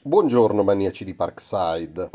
Buongiorno maniaci di Parkside.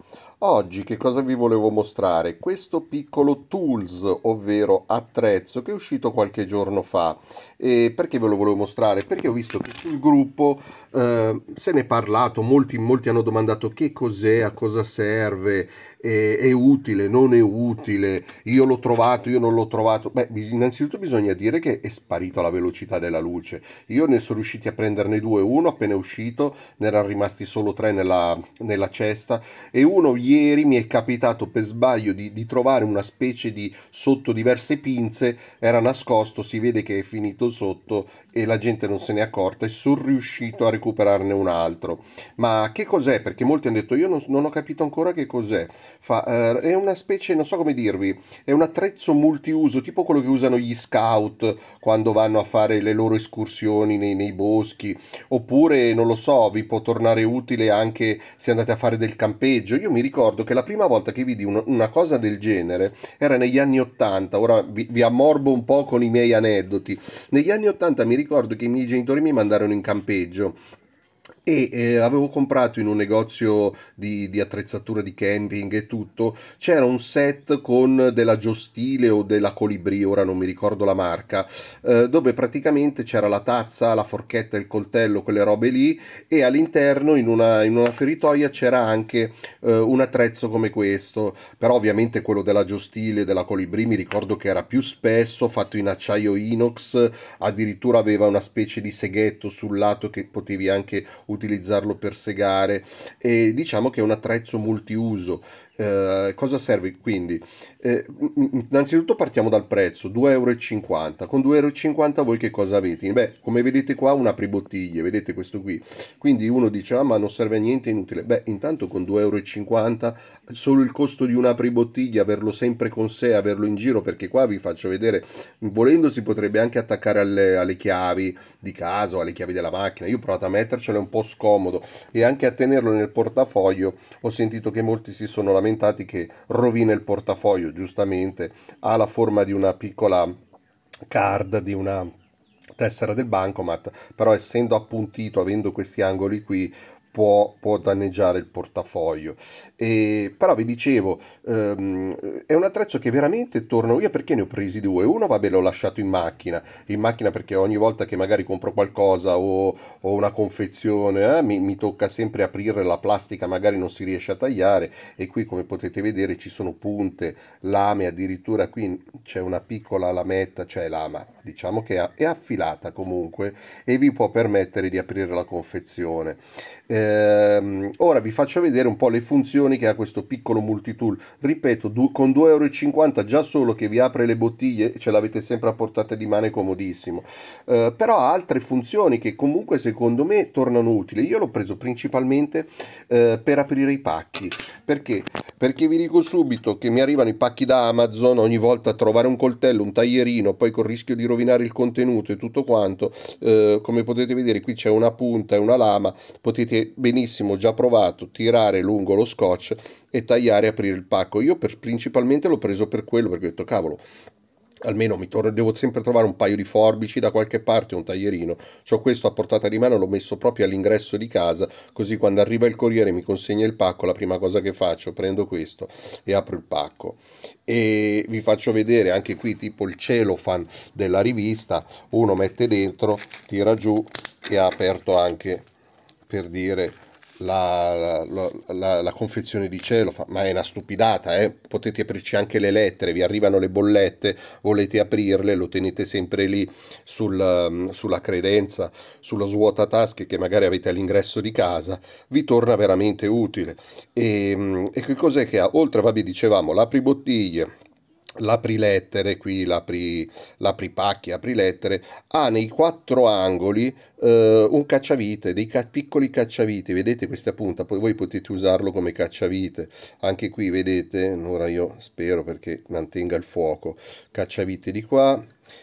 Oggi che cosa vi volevo mostrare? Questo piccolo tools, ovvero attrezzo, che è uscito qualche giorno fa. E perché ve lo volevo mostrare? Perché ho visto che sul gruppo eh, se ne è parlato, molti, molti hanno domandato che cos'è, a cosa serve, è, è, utile, non è utile, io l'ho trovato, io non l'ho trovato. Beh, innanzitutto bisogna dire che è sparito la velocità della luce. Io ne sono riusciti a prenderne due, uno appena uscito, ne erano rimasti solo tre nella, nella, cesta e uno ieri mi è capitato per sbaglio di, di, trovare una specie di sotto diverse pinze, era nascosto, si vede che è finito sotto e la gente non se ne è accorta e sono riuscito a recuperarne un altro. Ma che cos'è? Perché molti hanno detto io non, non ho capito ancora che cos'è. Fa, eh, è una specie, non so come dirvi, è un attrezzo multiuso, tipo quello che usano gli scout quando vanno a fare le loro escursioni nei, nei boschi, oppure non lo so, vi può tornare utile utile anche se andate a fare del campeggio. Io mi ricordo che la prima volta che vidi un, una cosa del genere era negli anni Ottanta. ora vi, vi ammorbo un po' con i miei aneddoti. Negli anni Ottanta mi ricordo che i miei genitori mi mandarono in campeggio e eh, avevo comprato in un negozio di, di, attrezzature di camping e tutto c'era un set con della Giostile o della Colibri ora non mi ricordo la marca eh, dove praticamente c'era la tazza la forchetta il coltello quelle robe lì e all'interno in una, in una feritoia c'era anche eh, un attrezzo come questo però ovviamente quello della Giostile della Colibri mi ricordo che era più spesso fatto in acciaio inox addirittura aveva una specie di seghetto sul lato che potevi anche utilizzare utilizzarlo per segare e diciamo che è un attrezzo multiuso eh, cosa serve quindi? Eh, innanzitutto partiamo dal prezzo, 2,50 euro. Con 2,50 euro voi che cosa avete? Beh, come vedete qua un apribottiglie, vedete questo qui. Quindi uno dice, ah ma non serve a niente, è inutile. Beh, intanto con 2,50 euro solo il costo di un apribottiglie, averlo sempre con sé, averlo in giro, perché qua vi faccio vedere, volendo si potrebbe anche attaccare alle, alle chiavi di casa o alle chiavi della macchina. Io ho provato a mettercelo, è un po' scomodo. E anche a tenerlo nel portafoglio ho sentito che molti si sono lamentati lamentati che rovina il portafoglio, giustamente, ha la forma di una piccola card, di una tessera del bancomat, però essendo appuntito, avendo questi angoli qui, può, può danneggiare il portafoglio. E, però vi dicevo, ehm, è un attrezzo che veramente torno io perché ne ho presi due. Uno, vabbè, l'ho lasciato in macchina, in macchina perché ogni volta che magari compro qualcosa o, o una confezione, eh, mi, mi tocca sempre aprire la plastica, magari non si riesce a tagliare e qui come potete vedere ci sono punte, lame, addirittura qui c'è una piccola lametta, cioè lama, diciamo che è affilata comunque e vi può permettere di aprire la confezione. Eh, Ehm, ora vi faccio vedere un po' le funzioni che ha questo piccolo multitool. Ripeto, du con 2,50 euro già solo che vi apre le bottiglie ce l'avete sempre a portata di mano è comodissimo. Eh, però ha altre funzioni che comunque secondo me tornano utili. Io l'ho preso principalmente eh, per aprire i pacchi perché perché vi dico subito che mi arrivano i pacchi da Amazon ogni volta a trovare un coltello, un taglierino, poi col rischio di rovinare il contenuto e tutto quanto, eh, come potete vedere qui c'è una punta e una lama, potete benissimo, già provato, tirare lungo lo scotch e tagliare e aprire il pacco. Io per, principalmente l'ho preso per quello perché ho detto cavolo almeno mi torno, devo sempre trovare un paio di forbici da qualche parte, un taglierino. Ho questo a portata di mano, l'ho messo proprio all'ingresso di casa, così quando arriva il corriere mi consegna il pacco, la prima cosa che faccio, prendo questo e apro il pacco. E vi faccio vedere anche qui tipo il celofan della rivista, uno mette dentro, tira giù e ha aperto anche per dire la, la, la, la, confezione di cielo, fa, ma è una stupidata, eh? potete aprirci anche le lettere, vi arrivano le bollette, volete aprirle, lo tenete sempre lì sul, mm, sulla credenza, sullo svuotatasche che magari avete all'ingresso di casa, vi torna veramente utile. E, mm, e che cos'è che ha? Oltre, vabbè, dicevamo, l'apri bottiglie l'aprilettere, qui l'apri, l'apripacchi, aprilettere, ha nei quattro angoli eh, un cacciavite, dei ca- piccoli cacciavite, vedete questa punta, poi voi potete usarlo come cacciavite, anche qui vedete, ora io spero perché mantenga il fuoco, cacciavite di qua,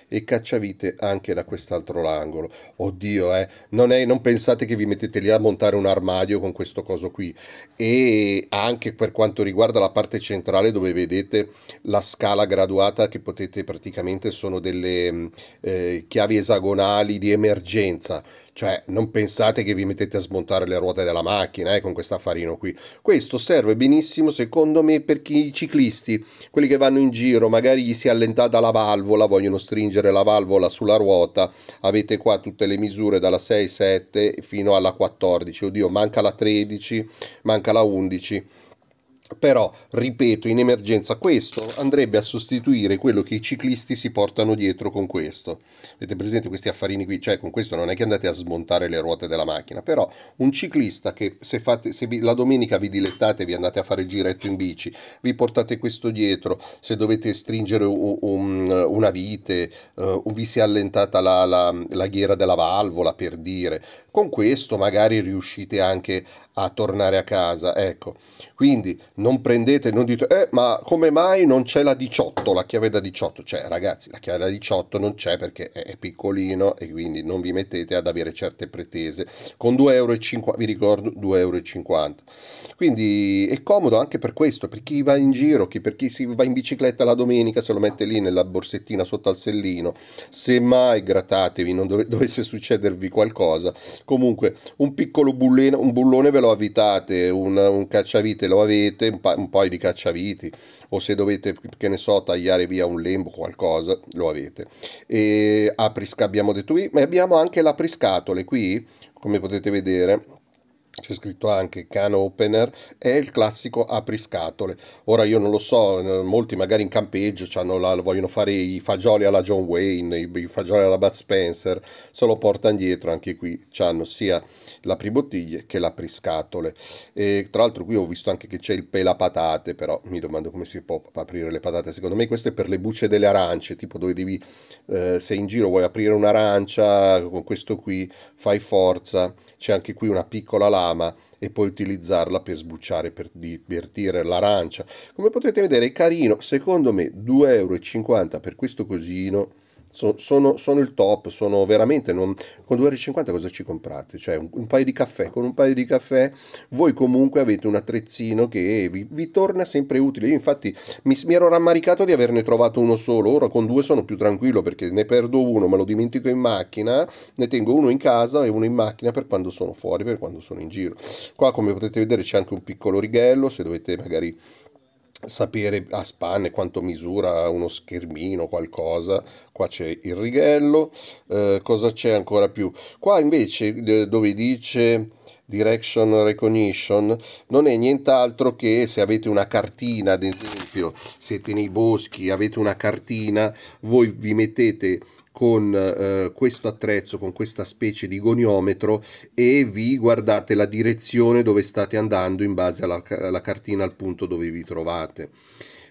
e cacciavite anche da quest'altro angolo. Oddio, eh, non, è, non pensate che vi mettete lì a montare un armadio con questo coso qui. E anche per quanto riguarda la parte centrale dove vedete la scala graduata che potete praticamente sono delle mm, eh, chiavi esagonali di emergenza cioè, non pensate che vi mettete a smontare le ruote della macchina eh, con questo affarino qui. Questo serve benissimo, secondo me, per chi, i ciclisti, quelli che vanno in giro, magari gli si è allentata la valvola, vogliono stringere la valvola sulla ruota. Avete qua tutte le misure dalla 6, 7 fino alla 14. Oddio, manca la 13, manca la 11 però ripeto in emergenza questo andrebbe a sostituire quello che i ciclisti si portano dietro con questo avete presente questi affarini qui cioè con questo non è che andate a smontare le ruote della macchina però un ciclista che se, fate, se vi, la domenica vi dilettate vi andate a fare il giretto in bici vi portate questo dietro se dovete stringere un, un, una vite uh, vi si è allentata la, la, la ghiera della valvola per dire con questo magari riuscite anche a tornare a casa ecco quindi non prendete, non dite, eh, ma come mai non c'è la 18, la chiave da 18? Cioè, ragazzi, la chiave da 18 non c'è perché è piccolino e quindi non vi mettete ad avere certe pretese. Con 2,50 euro, vi ricordo, 2,50 euro. Quindi è comodo anche per questo, per chi va in giro, per chi si va in bicicletta la domenica, se lo mette lì nella borsettina sotto al sellino. Se mai, grattatevi, non dov- dovesse succedervi qualcosa. Comunque, un piccolo bulleno, un bullone ve lo avvitate, un, un cacciavite lo avete, un, pa- un paio di cacciaviti o se dovete, che ne so, tagliare via un lembo o qualcosa, lo avete. E aprisca abbiamo detto qui, ma abbiamo anche l'apriscatole qui, come potete vedere c'è scritto anche can opener, è il classico apriscatole. Ora io non lo so, eh, molti magari in campeggio la, vogliono fare i fagioli alla John Wayne, i, fagioli alla Bud Spencer, se lo portano dietro anche qui, hanno sia l'apribottiglie che l'apriscatole. E, tra l'altro qui ho visto anche che c'è il pelapatate, però mi domando come si può aprire le patate, secondo me questo è per le bucce delle arance, tipo dove devi, eh, se in giro vuoi aprire un'arancia, con questo qui fai forza, c'è anche qui una piccola lama, lama e poi utilizzarla per sbucciare, per divertire l'arancia. Come potete vedere è carino, secondo me 2,50 euro per questo cosino So, sono, sono, il top, sono veramente non, con 2,50 euro cosa ci comprate? Cioè un, un, paio di caffè, con un paio di caffè voi comunque avete un attrezzino che vi, vi torna sempre utile. Io infatti mi, mi, ero rammaricato di averne trovato uno solo, ora con due sono più tranquillo perché ne perdo uno, me lo dimentico in macchina, ne tengo uno in casa e uno in macchina per quando sono fuori, per quando sono in giro. Qua come potete vedere c'è anche un piccolo righello se dovete magari sapere a spanne quanto misura uno schermino, qualcosa. Qua c'è il righello, eh, cosa c'è ancora più? Qua invece eh, dove dice direction recognition non è nient'altro che se avete una cartina, ad esempio, siete nei boschi, avete una cartina, voi vi mettete con eh, questo attrezzo, con questa specie di goniometro e vi guardate la direzione dove state andando in base alla, alla cartina al punto dove vi trovate.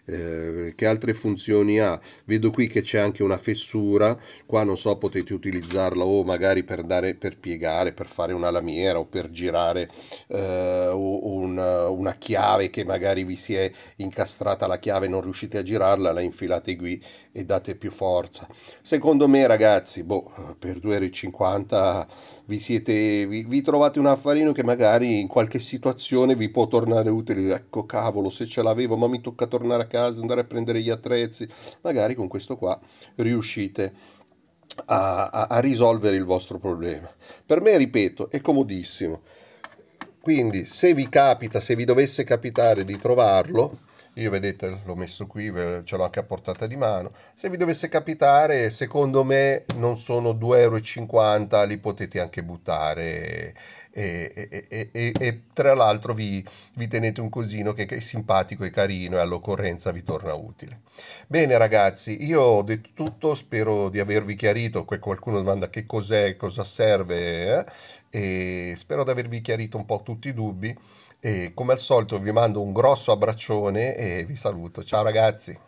Eh, che altre funzioni ha vedo qui che c'è anche una fessura qua non so potete utilizzarla o magari per, dare, per piegare per fare una lamiera o per girare eh, una, una chiave che magari vi si è incastrata la chiave non riuscite a girarla la infilate qui e date più forza secondo me ragazzi boh, per 2,50 euro vi siete vi, vi trovate un affarino che magari in qualche situazione vi può tornare utile ecco cavolo se ce l'avevo ma mi tocca tornare a casa casa, andare a prendere gli attrezzi, magari con questo qua riuscite a, a, a risolvere il vostro problema. Per me, ripeto, è comodissimo. Quindi se vi capita, se vi dovesse capitare di trovarlo, io vedete l'ho messo qui, ce l'ho anche a portata di mano, se vi dovesse capitare secondo me non sono 2,50 euro, li potete anche buttare e, e, e, e tra l'altro vi, vi, tenete un cosino che, è simpatico e carino e all'occorrenza vi torna utile. Bene ragazzi, io ho detto tutto, spero di avervi chiarito, qualcuno domanda che cos'è, cosa serve eh? e spero di avervi chiarito un po' tutti i dubbi. E come al solito vi mando un grosso abbraccione e vi saluto. Ciao ragazzi!